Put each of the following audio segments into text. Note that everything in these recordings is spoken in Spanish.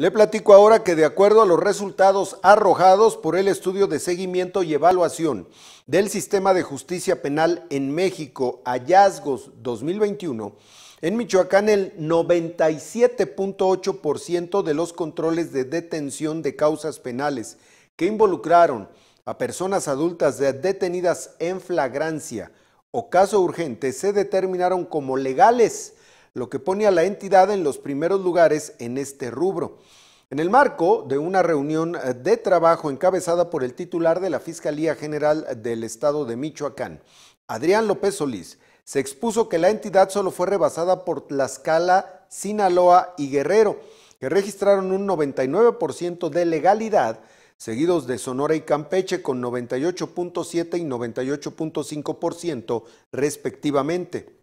Le platico ahora que de acuerdo a los resultados arrojados por el estudio de seguimiento y evaluación del sistema de justicia penal en México, hallazgos 2021, en Michoacán el 97.8% de los controles de detención de causas penales que involucraron a personas adultas detenidas en flagrancia o caso urgente se determinaron como legales lo que pone a la entidad en los primeros lugares en este rubro. En el marco de una reunión eh, de trabajo encabezada por el titular de la Fiscalía General del Estado de Michoacán, Adrián López Solís, se expuso que la entidad solo fue rebasada por Tlaxcala, Sinaloa y Guerrero, que registraron un 99% de legalidad, seguidos de Sonora y Campeche con 98.7 y 98.5% respectivamente.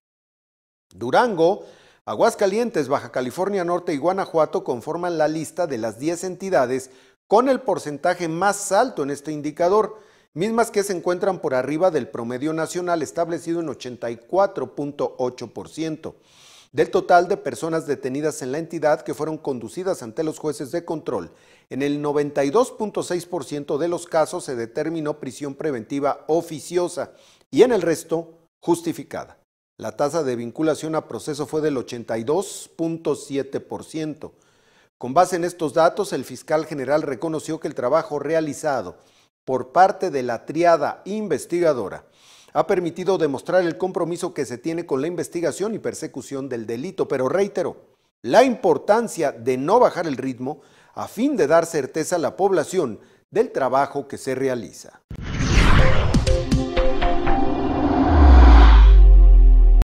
Durango Aguascalientes, Baja California Norte y Guanajuato conforman la lista de las 10 entidades con el porcentaje más alto en este indicador, mismas que se encuentran por arriba del promedio nacional establecido en 84.8%. Del total de personas detenidas en la entidad que fueron conducidas ante los jueces de control, en el 92.6% de los casos se determinó prisión preventiva oficiosa y en el resto justificada. La tasa de vinculación a proceso fue del 82.7%. Con base en estos datos, el fiscal general reconoció que el trabajo realizado por parte de la triada investigadora ha permitido demostrar el compromiso que se tiene con la investigación y persecución del delito, pero reiteró la importancia de no bajar el ritmo a fin de dar certeza a la población del trabajo que se realiza.